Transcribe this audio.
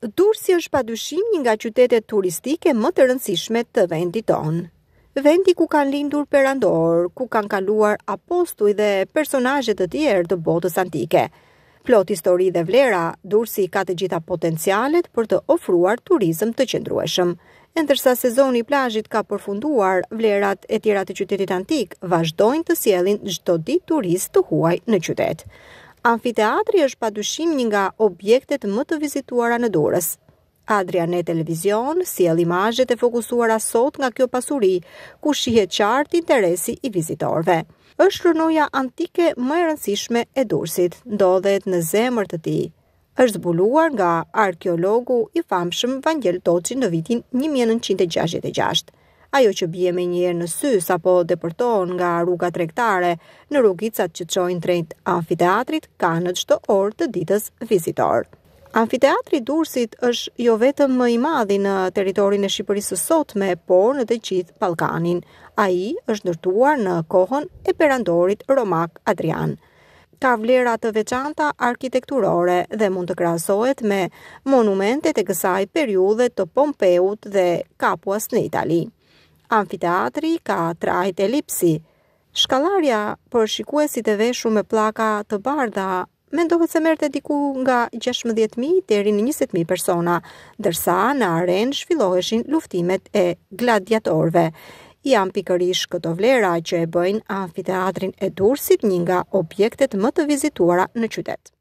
Durësi është pa një nga qytetet turistike më të rëndësishme të vendit tonë. Vendi ku kanë lindur për andorë, ku kanë kaluar apostu i dhe personajet të tjerë të botës antike. Plot histori dhe vlera, Durrësi ka të gjitha potencialet për të ofruar turizm të qëndrueshëm. Ndërsa sezoni i plazhit ka përfunduar, vlerat e tjera të qytetit antik vazhdojnë të sjellin çdo ditë turist të huaj në qytet. Amfiteatri është padyshim një nga objektet më të vizituara në Durrës. Adria në televizion sjell imazhet e fokusuara sot nga kjo pasuri, ku shihet qartë interesi i vizitorëve. Është rrënoja antike më e rëndësishme e Durrësit, ndodhet në zemër të tij. është zbuluar nga arkeologu i famshëm Vangel Toçi në vitin 1966 ajo që bie me njerë në sys apo deporton nga rruga trektare në rrugicat që qojnë trejt amfiteatrit ka në qëto orë të ditës vizitor. Amfiteatri Dursit është jo vetëm më i madhi në teritorin e Shqipërisë sotme, por në të gjithë Ballkanin. Ai është ndërtuar në kohën e perandorit Romak Adrian. Ka vlera të veçanta arkitekturore dhe mund të krahasohet me monumentet e kësaj periudhe të Pompeut dhe Kapuas në Itali amfiteatri ka trajt elipsi. Shkallarja për shikuesit e veshur me plaka të bardha mendohet se merte diku nga 16.000 deri në 20.000 persona, dërsa në arenë zhvilloheshin luftimet e gladiatorve. Jam pikërish këto vlera që e bëjnë amfiteatrin e dursit një nga objektet më të vizituara në qytet.